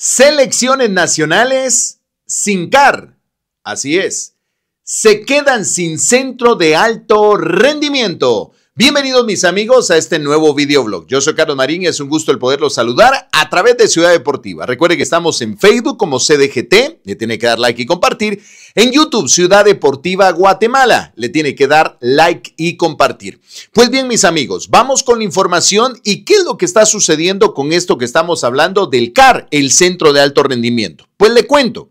Selecciones nacionales sin CAR. Así es. Se quedan sin centro de alto rendimiento. Bienvenidos mis amigos a este nuevo videoblog. Yo soy Carlos Marín y es un gusto el poderlos saludar a través de Ciudad Deportiva. Recuerden que estamos en Facebook como CDGT, le tiene que dar like y compartir. En YouTube, Ciudad Deportiva Guatemala, le tiene que dar like y compartir. Pues bien mis amigos, vamos con la información y qué es lo que está sucediendo con esto que estamos hablando del CAR, el Centro de Alto Rendimiento. Pues le cuento.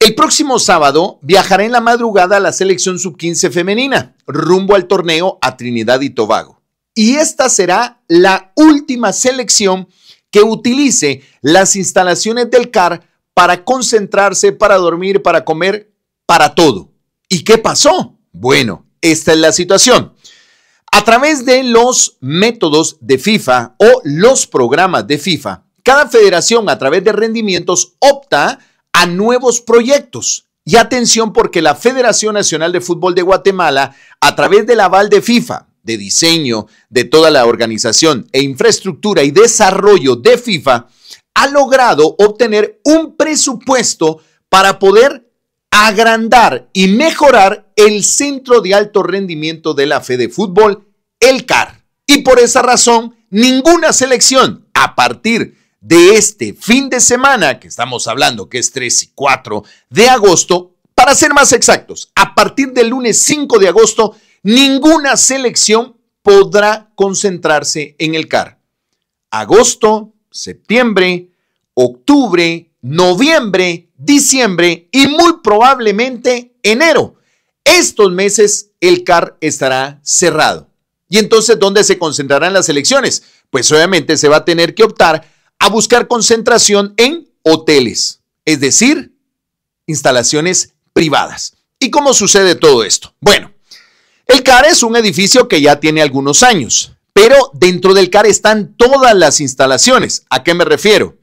El próximo sábado viajará en la madrugada a la selección sub-15 femenina, rumbo al torneo a Trinidad y Tobago. Y esta será la última selección que utilice las instalaciones del CAR para concentrarse, para dormir, para comer, para todo. ¿Y qué pasó? Bueno, esta es la situación. A través de los métodos de FIFA o los programas de FIFA, cada federación a través de rendimientos opta a nuevos proyectos. Y atención porque la Federación Nacional de Fútbol de Guatemala, a través del aval de FIFA, de diseño de toda la organización e infraestructura y desarrollo de FIFA, ha logrado obtener un presupuesto para poder agrandar y mejorar el centro de alto rendimiento de la fe de fútbol, el CAR. Y por esa razón, ninguna selección a partir de este fin de semana, que estamos hablando que es 3 y 4 de agosto, para ser más exactos, a partir del lunes 5 de agosto, ninguna selección podrá concentrarse en el CAR. Agosto, septiembre, octubre, noviembre, diciembre y muy probablemente enero. Estos meses el CAR estará cerrado. ¿Y entonces dónde se concentrarán las elecciones? Pues obviamente se va a tener que optar a buscar concentración en hoteles, es decir, instalaciones privadas. ¿Y cómo sucede todo esto? Bueno, el CAR es un edificio que ya tiene algunos años, pero dentro del CAR están todas las instalaciones. ¿A qué me refiero?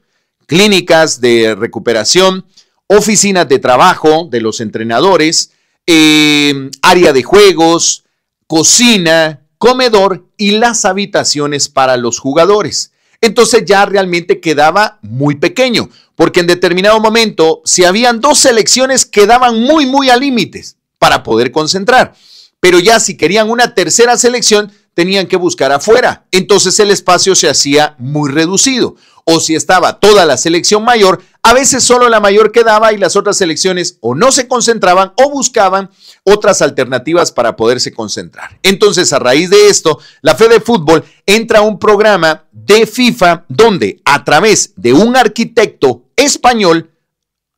Clínicas de recuperación, oficinas de trabajo de los entrenadores, eh, área de juegos, cocina, comedor y las habitaciones para los jugadores entonces ya realmente quedaba muy pequeño, porque en determinado momento, si habían dos selecciones, quedaban muy, muy a límites para poder concentrar. Pero ya si querían una tercera selección, tenían que buscar afuera. Entonces el espacio se hacía muy reducido. O si estaba toda la selección mayor, a veces solo la mayor quedaba y las otras selecciones o no se concentraban o buscaban otras alternativas para poderse concentrar. Entonces, a raíz de esto, la de Fútbol entra a un programa de FIFA, donde a través de un arquitecto español,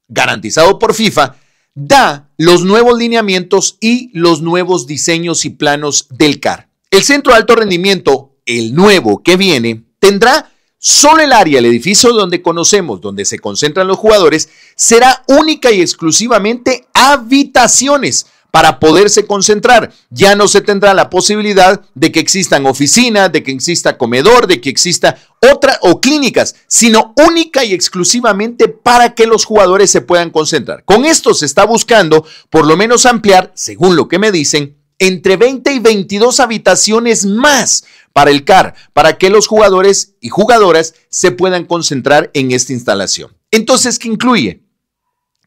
garantizado por FIFA, da los nuevos lineamientos y los nuevos diseños y planos del CAR. El centro de alto rendimiento, el nuevo que viene, tendrá solo el área, el edificio donde conocemos, donde se concentran los jugadores, será única y exclusivamente habitaciones para poderse concentrar. Ya no se tendrá la posibilidad de que existan oficinas, de que exista comedor, de que exista otra o clínicas, sino única y exclusivamente para que los jugadores se puedan concentrar. Con esto se está buscando por lo menos ampliar, según lo que me dicen, entre 20 y 22 habitaciones más para el CAR, para que los jugadores y jugadoras se puedan concentrar en esta instalación. Entonces, ¿qué incluye?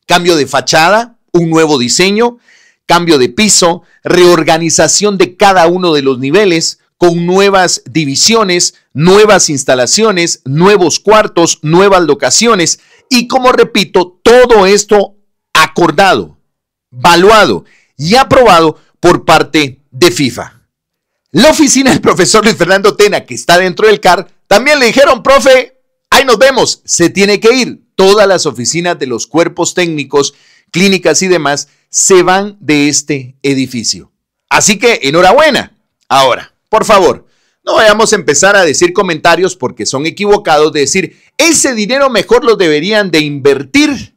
Cambio de fachada, un nuevo diseño, cambio de piso, reorganización de cada uno de los niveles con nuevas divisiones, nuevas instalaciones, nuevos cuartos, nuevas locaciones y como repito, todo esto acordado, valuado y aprobado por parte de FIFA. La oficina del profesor Luis Fernando Tena, que está dentro del CAR, también le dijeron, profe, ahí nos vemos, se tiene que ir. Todas las oficinas de los cuerpos técnicos, clínicas y demás se van de este edificio. Así que enhorabuena. Ahora, por favor, no vayamos a empezar a decir comentarios porque son equivocados decir, ese dinero mejor lo deberían de invertir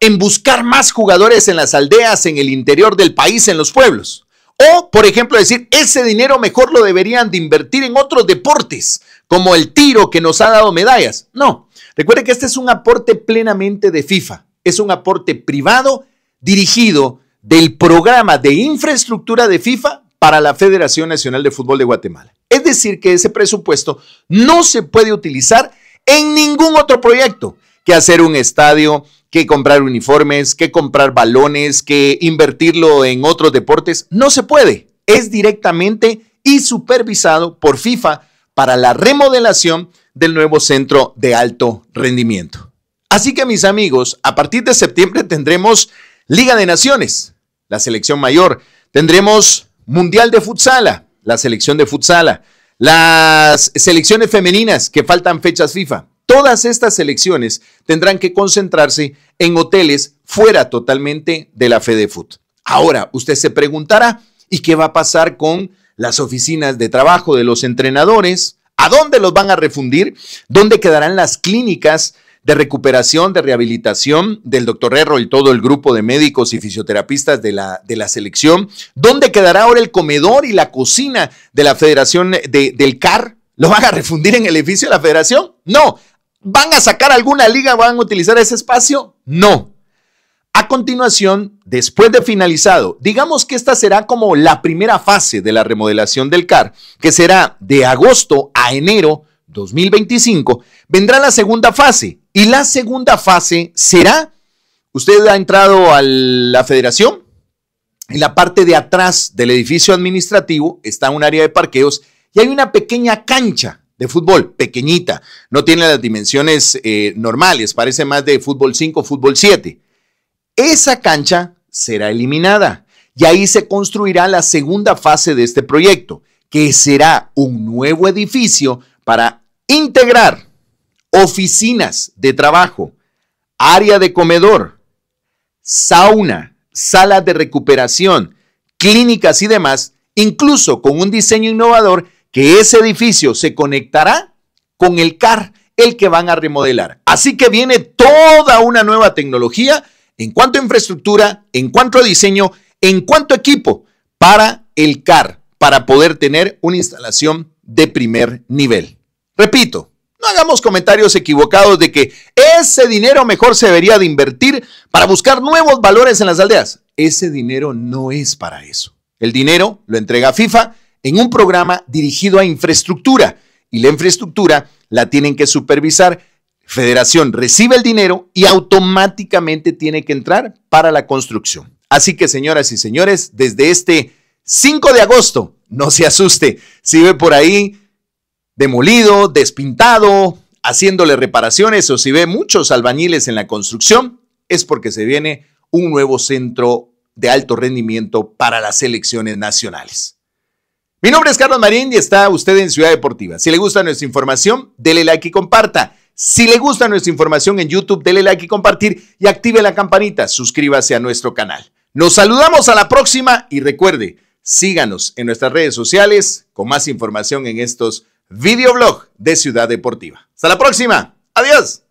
en buscar más jugadores en las aldeas, en el interior del país, en los pueblos. O, por ejemplo, decir, ese dinero mejor lo deberían de invertir en otros deportes, como el tiro que nos ha dado medallas. No, recuerde que este es un aporte plenamente de FIFA, es un aporte privado dirigido del programa de infraestructura de FIFA para la Federación Nacional de Fútbol de Guatemala. Es decir, que ese presupuesto no se puede utilizar en ningún otro proyecto que hacer un estadio, que comprar uniformes, que comprar balones, que invertirlo en otros deportes. No se puede. Es directamente y supervisado por FIFA para la remodelación del nuevo centro de alto rendimiento. Así que mis amigos, a partir de septiembre tendremos Liga de Naciones, la selección mayor. Tendremos Mundial de Futsala, la selección de Futsala. Las selecciones femeninas que faltan fechas FIFA. Todas estas selecciones tendrán que concentrarse en hoteles fuera totalmente de la FedeFut. Ahora, usted se preguntará, ¿y qué va a pasar con las oficinas de trabajo de los entrenadores? ¿A dónde los van a refundir? ¿Dónde quedarán las clínicas? de recuperación, de rehabilitación del doctor Herro y todo el grupo de médicos y fisioterapistas de la, de la selección. ¿Dónde quedará ahora el comedor y la cocina de la Federación del CAR? ¿Lo van a refundir en el edificio de la Federación? No. ¿Van a sacar alguna liga? ¿Van a utilizar ese espacio? No. A continuación, después de finalizado, digamos que esta será como la primera fase de la remodelación del CAR, que será de agosto a enero 2025, vendrá la segunda fase, y la segunda fase será, usted ha entrado a la federación, en la parte de atrás del edificio administrativo está un área de parqueos y hay una pequeña cancha de fútbol, pequeñita, no tiene las dimensiones eh, normales, parece más de fútbol 5, fútbol 7. Esa cancha será eliminada y ahí se construirá la segunda fase de este proyecto, que será un nuevo edificio para integrar oficinas de trabajo, área de comedor, sauna, salas de recuperación, clínicas y demás, incluso con un diseño innovador que ese edificio se conectará con el CAR, el que van a remodelar. Así que viene toda una nueva tecnología en cuanto a infraestructura, en cuanto a diseño, en cuanto a equipo para el CAR, para poder tener una instalación de primer nivel. Repito, no hagamos comentarios equivocados de que ese dinero mejor se debería de invertir para buscar nuevos valores en las aldeas. Ese dinero no es para eso. El dinero lo entrega FIFA en un programa dirigido a infraestructura y la infraestructura la tienen que supervisar. Federación recibe el dinero y automáticamente tiene que entrar para la construcción. Así que señoras y señores, desde este 5 de agosto, no se asuste si ve por ahí demolido, despintado, haciéndole reparaciones o si ve muchos albañiles en la construcción, es porque se viene un nuevo centro de alto rendimiento para las selecciones nacionales. Mi nombre es Carlos Marín y está usted en Ciudad Deportiva. Si le gusta nuestra información, dele like y comparta. Si le gusta nuestra información en YouTube, dele like y compartir y active la campanita. Suscríbase a nuestro canal. Nos saludamos a la próxima y recuerde, síganos en nuestras redes sociales con más información en estos videoblog de Ciudad Deportiva. Hasta la próxima. Adiós.